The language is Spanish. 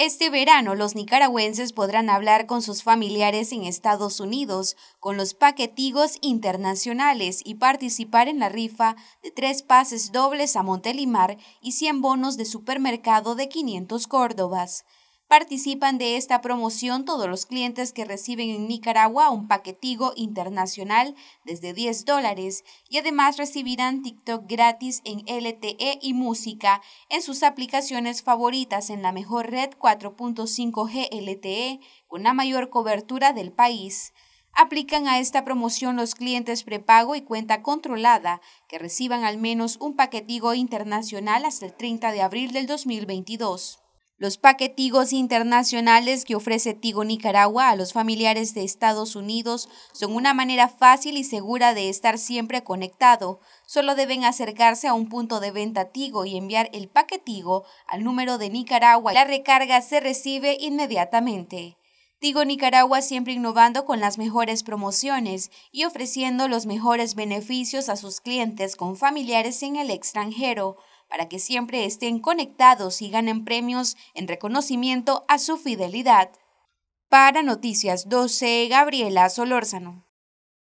Este verano los nicaragüenses podrán hablar con sus familiares en Estados Unidos, con los paquetigos internacionales y participar en la rifa de tres pases dobles a Montelimar y 100 bonos de supermercado de 500 córdobas. Participan de esta promoción todos los clientes que reciben en Nicaragua un paquetigo internacional desde 10 dólares y además recibirán TikTok gratis en LTE y música en sus aplicaciones favoritas en la mejor red 4.5G LTE con la mayor cobertura del país. Aplican a esta promoción los clientes prepago y cuenta controlada que reciban al menos un paquetigo internacional hasta el 30 de abril del 2022. Los paquetigos internacionales que ofrece Tigo Nicaragua a los familiares de Estados Unidos son una manera fácil y segura de estar siempre conectado. Solo deben acercarse a un punto de venta Tigo y enviar el paquetigo al número de Nicaragua. La recarga se recibe inmediatamente. Tigo Nicaragua siempre innovando con las mejores promociones y ofreciendo los mejores beneficios a sus clientes con familiares en el extranjero para que siempre estén conectados y ganen premios en reconocimiento a su fidelidad. Para Noticias 12, Gabriela Solórzano.